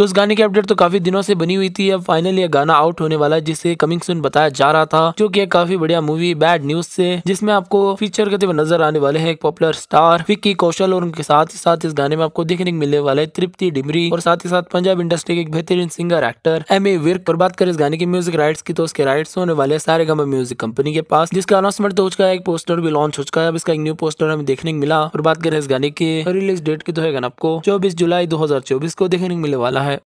तो इस गाने की अपडेट तो काफी दिनों से बनी हुई थी अब फाइनली यह गाना आउट होने वाला है जिसे कमिंग सुन बताया जा रहा था जो की काफी बढ़िया मूवी बैड न्यूज से जिसमें आपको फीचर करते हुए नजर आने वाले हैं एक पॉपुलर स्टार विक्की कौशल और उनके साथ ही साथ इस गाने में आपको देखने को मिलने वाले तृप्ति डिमरी और साथ ही साथ पंजाब इंडस्ट्री के एक बेहतरीन singer actor Ammy Virk पर बात करें इस गाने की म्यूजिक राइट्स की तो उसके राइट्स होने वाले सारे गांव म्यूजिक कंपनी के पास जिसका अनाउंसमेंट तो हो चुका है एक पोस्टर भी लॉन्च हो चुका है अब इसका एक न्यू पोस्टर हमें देखने को मिला और बात करें इस गाने की रिलीज डेट की तो है आपको चौबीस जुलाई दो को देखने को मिलने वाला है